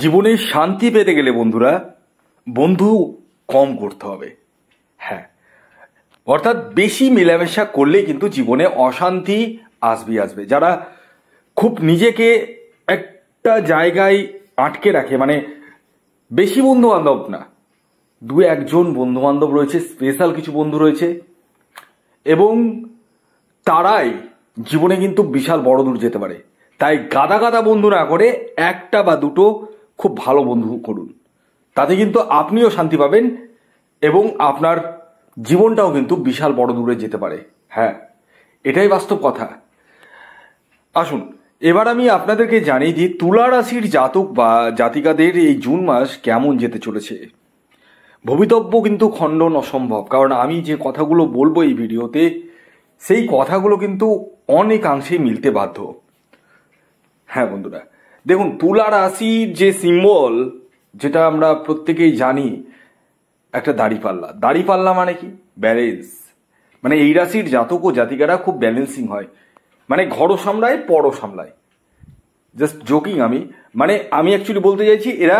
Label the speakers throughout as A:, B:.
A: জীবনে শান্তি পেতে গেলে বন্ধুরা বন্ধু কম করতে হবে হ্যাঁ অর্থাৎ বেশি মেলামেশা করলে কিন্তু জীবনে অশান্তি আসবে আসবে যারা খুব নিজেকে একটা জায়গায় আটকে রাখে মানে বেশি বন্ধু বান্ধব না দু একজন বন্ধু বান্ধব রয়েছে স্পেশাল কিছু বন্ধু রয়েছে এবং তারাই জীবনে কিন্তু বিশাল বড় দূর যেতে পারে তাই গাদা গাদা বন্ধু না করে একটা বা দুটো খুব ভালো বন্ধু করুন তাতে কিন্তু আপনিও শান্তি পাবেন এবং আপনার জীবনটাও কিন্তু বিশাল বড় দূরে যেতে পারে হ্যাঁ এটাই বাস্তব কথা আসুন এবার আমি আপনাদেরকে জানি যে তুলা রাশির জাতক বা জাতিকাদের এই জুন মাস কেমন যেতে চলেছে ভবিতব্য কিন্তু খণ্ডন অসম্ভব কারণ আমি যে কথাগুলো বলবো এই ভিডিওতে সেই কথাগুলো কিন্তু অনেকাংশেই মিলতে বাধ্য হ্যাঁ বন্ধুরা দেখুন তুলা রাশির যে সিম্বল যেটা আমরা প্রত্যেকেই জানি একটা দাড়িপাল্লা দাড়িপাল্লা মানে কি ব্যালেন্স মানে এই রাশির জাতক ও জাতিকারা খুব ব্যালেন্সিং হয় মানে ঘরও সামলায় পরও সামলায় জাস্ট জোকিং আমি মানে আমি অ্যাকচুয়ালি বলতে চাইছি এরা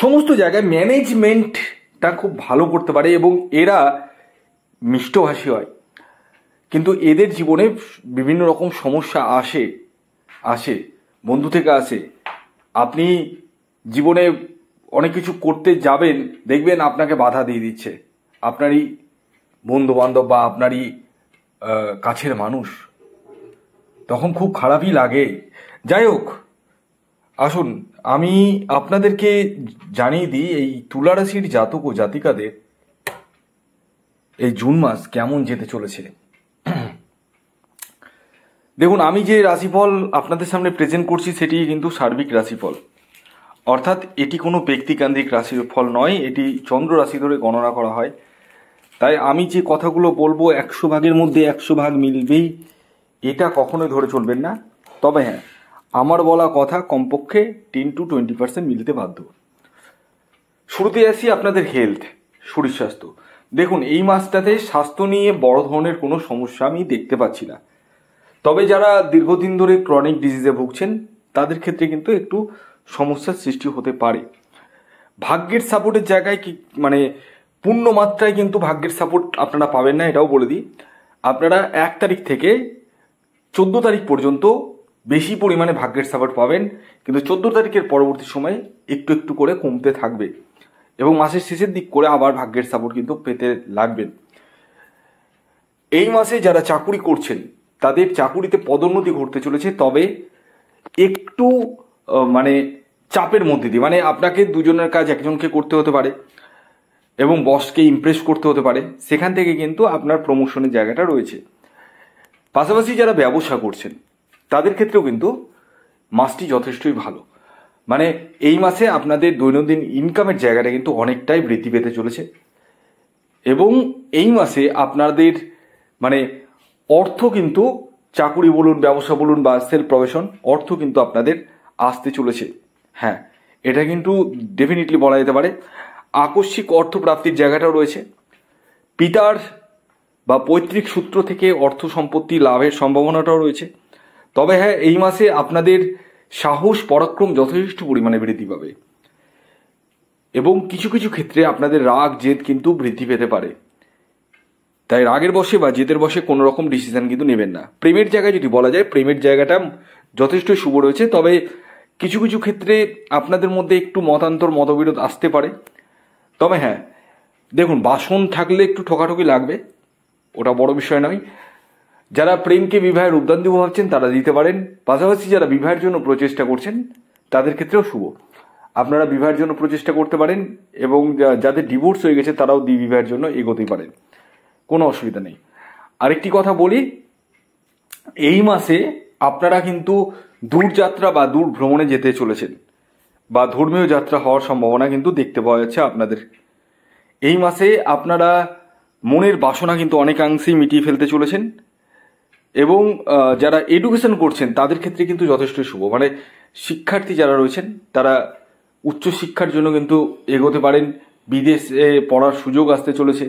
A: সমস্ত জায়গায় ম্যানেজমেন্টটা খুব ভালো করতে পারে এবং এরা মিষ্টভাষী হয় কিন্তু এদের জীবনে বিভিন্ন রকম সমস্যা আসে আসে বন্ধু থেকে আসে আপনি জীবনে অনেক কিছু করতে যাবেন দেখবেন আপনাকে বাধা দিয়ে দিচ্ছে আপনারই বন্ধুবান্ধব বা আপনারই কাছের মানুষ তখন খুব খারাপই লাগে যাই হোক আসুন আমি আপনাদেরকে জানিয়ে দিই এই তুলারাশির জাতক ও জাতিকাদের এই জুন মাস কেমন যেতে চলেছে দেখুন আমি যে রাশিফল আপনাদের সামনে প্রেজেন্ট করছি সেটি কিন্তু সার্বিক রাশিফল অর্থাৎ এটি কোনো ব্যক্তিকেন্দ্রিক রাশিফল নয় এটি চন্দ্র রাশি ধরে গণনা করা হয় তাই আমি যে কথাগুলো বলবো একশো ভাগের মধ্যে একশো ভাগ মিলবেই এটা কখনোই ধরে চলবেন না তবে হ্যাঁ আমার বলা কথা কমপক্ষে টেন টু টোয়েন্টি পার্সেন্ট মিলতে বাধ্য শুরুতে আসি আপনাদের হেলথ শরীর স্বাস্থ্য দেখুন এই মাসটাতে স্বাস্থ্য নিয়ে বড় ধরনের কোনো সমস্যা আমি দেখতে পাচ্ছি না তবে যারা দীর্ঘদিন ধরে ক্রনিক ডিজিজে ভুগছেন তাদের ক্ষেত্রে কিন্তু একটু সমস্যার সৃষ্টি হতে পারে ভাগ্যের সাপোর্টের জায়গায় কি মানে পূর্ণ মাত্রায় কিন্তু ভাগ্যের সাপোর্ট আপনারা পাবেন না এটাও বলে দিই আপনারা এক তারিখ থেকে চোদ্দো তারিখ পর্যন্ত বেশি পরিমাণে ভাগ্যের সাপোর্ট পাবেন কিন্তু চোদ্দো তারিখের পরবর্তী সময়ে একটু একটু করে কমতে থাকবে এবং মাসের শেষের দিক করে আবার ভাগ্যের সাপোর্ট কিন্তু পেতে লাগবেন এই মাসে যারা চাকুরি করছেন তাদের চাকুরিতে পদোন্নতি ঘটতে চলেছে তবে একটু মানে চাপের মধ্যে দিয়ে মানে আপনাকে দুজনের কাজ একজনকে করতে হতে পারে এবং বসকে ইমপ্রেস করতে হতে পারে সেখান থেকে কিন্তু আপনার প্রমোশনের জায়গাটা রয়েছে পাশাপাশি যারা ব্যবসা করছেন তাদের ক্ষেত্রেও কিন্তু মাসটি যথেষ্টই ভালো মানে এই মাসে আপনাদের দৈনন্দিন ইনকামের জায়গাটা কিন্তু অনেকটাই বৃদ্ধি পেতে চলেছে এবং এই মাসে আপনাদের মানে অর্থ কিন্তু চাকুরি বলুন ব্যবসা বলুন বা সেলফ প্রফেশন অর্থ কিন্তু আপনাদের আসতে চলেছে হ্যাঁ এটা কিন্তু ডেফিনেটলি বলা যেতে পারে আকস্মিক অর্থ প্রাপ্তির জায়গাটাও রয়েছে পিতার বা পৈতৃক সূত্র থেকে অর্থ সম্পত্তি লাভের সম্ভাবনাটাও রয়েছে তবে হ্যাঁ এই মাসে আপনাদের সাহস পরাক্রম যথেষ্ট পরিমাণে বৃদ্ধি পাবে এবং কিছু কিছু ক্ষেত্রে আপনাদের রাগ জেদ কিন্তু বৃদ্ধি পেতে পারে তাই রাগের বসে বা জেদের বসে কোনো রকম ডিসিশন কিন্তু নেবেন না প্রেমের জায়গায় যদি বলা যায় প্রেমের জায়গাটা যথেষ্ট শুভ রয়েছে তবে কিছু কিছু ক্ষেত্রে আপনাদের মধ্যে একটু মতান্তর মতবিরোধ আসতে পারে তবে হ্যাঁ দেখুন বাসন থাকলে একটু ঠকাঠকি লাগবে ওটা বড় বিষয় নয় যারা প্রেমকে বিবাহের রূপদান দিব ভাবছেন তারা দিতে পারেন পাশাপাশি যারা বিবাহের জন্য প্রচেষ্টা করছেন তাদের ক্ষেত্রেও শুভ আপনারা বিবাহের জন্য প্রচেষ্টা করতে পারেন এবং যাদের ডিভোর্স হয়ে গেছে তারাও বিবাহের জন্য এগোতে পারেন কোনো অসুবিধা নেই আরেকটি কথা বলি এই মাসে আপনারা কিন্তু দূর যাত্রা বা দূর ভ্রমণে যেতে চলেছেন বা ধর্মীয় যাত্রা হওয়ার সম্ভাবনা কিন্তু দেখতে পাওয়া যাচ্ছে আপনাদের এই মাসে আপনারা মনের বাসনা কিন্তু অনেকাংশেই মিটিয়ে ফেলতে চলেছেন এবং যারা এডুকেশন করছেন তাদের ক্ষেত্রে কিন্তু যথেষ্ট শুভ মানে শিক্ষার্থী যারা রয়েছেন তারা উচ্চশিক্ষার জন্য কিন্তু এগোতে পারেন বিদেশে পড়ার সুযোগ আসতে চলেছে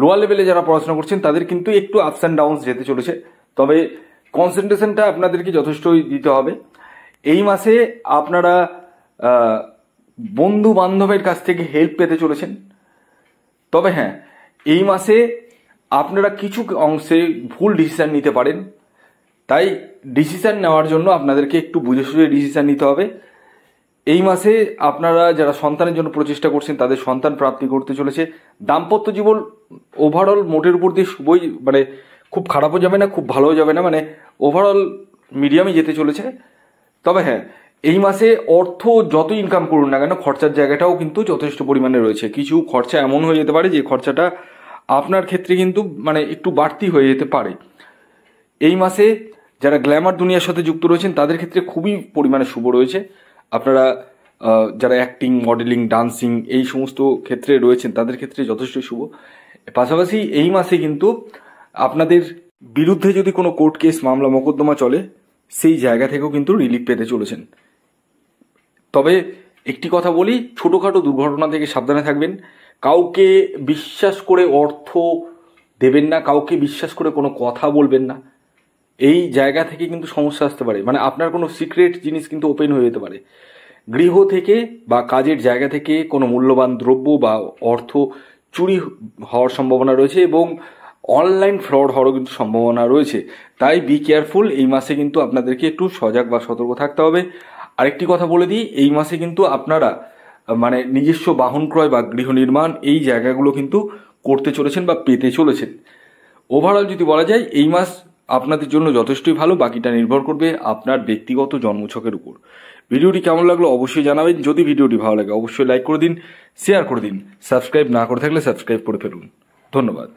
A: লোয়ার লেভেলে যারা পড়াশোনা করছেন তাদের কিন্তু একটু আপস অ্যান্ড ডাউন যেতে চলেছে তবে কনসেন্ট্রেশনটা আপনাদেরকে যথেষ্টই দিতে হবে এই মাসে আপনারা বন্ধু বান্ধবের কাছ থেকে হেল্প পেতে চলেছেন তবে হ্যাঁ এই মাসে আপনারা কিছু অংশে ভুল ডিসিশান নিতে পারেন তাই ডিসিশান নেওয়ার জন্য আপনাদেরকে একটু বুঝে সুঝে ডিসিশান নিতে হবে এই মাসে আপনারা যারা সন্তানের জন্য প্রচেষ্টা করছেন তাদের সন্তান প্রাপ্তি করতে চলেছে দাম্পত্য জীবন ওভারঅল মোটের উপর দিয়ে শুভই মানে খুব খারাপও যাবে না খুব ভালোও যাবে না মানে ওভারঅল মিডিয়ামে যেতে চলেছে তবে হ্যাঁ এই মাসে অর্থ যত ইনকাম করুন না কেন খরচার জায়গাটাও কিন্তু যথেষ্ট পরিমাণে রয়েছে কিছু খরচা এমন হয়ে যেতে পারে যে খরচাটা আপনার ক্ষেত্রে কিন্তু মানে একটু বাড়তি হয়ে যেতে পারে এই মাসে যারা গ্ল্যামার দুনিয়ার সাথে যুক্ত রয়েছেন তাদের ক্ষেত্রে খুবই পরিমাণে শুভ রয়েছে আপনারা যারা অ্যাক্টিং মডেলিং ডান্সিং এই সমস্ত ক্ষেত্রে রয়েছেন তাদের ক্ষেত্রে যথেষ্ট শুভ পাশাপাশি এই মাসে কিন্তু আপনাদের বিরুদ্ধে যদি কোনো কোর্ট কেস মামলা মোকদ্দমা চলে সেই জায়গা থেকেও কিন্তু রিলিফ পেতে চলেছেন তবে একটি কথা বলি ছোটোখাটো দুর্ঘটনা থেকে সাবধানে থাকবেন কাউকে বিশ্বাস করে অর্থ দেবেন না কাউকে বিশ্বাস করে কোনো কথা বলবেন না এই জায়গা থেকে কিন্তু সমস্যা আসতে পারে মানে আপনার কোনো সিক্রেট জিনিস কিন্তু ওপেন হয়ে যেতে পারে গৃহ থেকে বা কাজের জায়গা থেকে কোনো মূল্যবান দ্রব্য বা অর্থ চুরি হওয়ার সম্ভাবনা রয়েছে এবং অনলাইন ফ্রড হওয়ারও কিন্তু সম্ভাবনা রয়েছে তাই বি কেয়ারফুল এই মাসে কিন্তু আপনাদেরকে একটু সজাগ বা সতর্ক থাকতে হবে আরেকটি কথা বলে দিই এই মাসে কিন্তু আপনারা মানে নিজস্ব বাহন ক্রয় বা গৃহ নির্মাণ এই জায়গাগুলো কিন্তু করতে চলেছেন বা পেতে চলেছেন ওভারঅল যদি বলা যায় এই মাস আপনাদের জন্য যথেষ্টই ভালো বাকিটা নির্ভর করবে আপনার ব্যক্তিগত জন্মছকের উপর ভিডিওটি কেমন লাগলো অবশ্যই জানাবেন যদি ভিডিওটি ভালো লাগে অবশ্যই লাইক করে দিন শেয়ার করে দিন সাবস্ক্রাইব না করে থাকলে সাবস্ক্রাইব করে ফেলুন ধন্যবাদ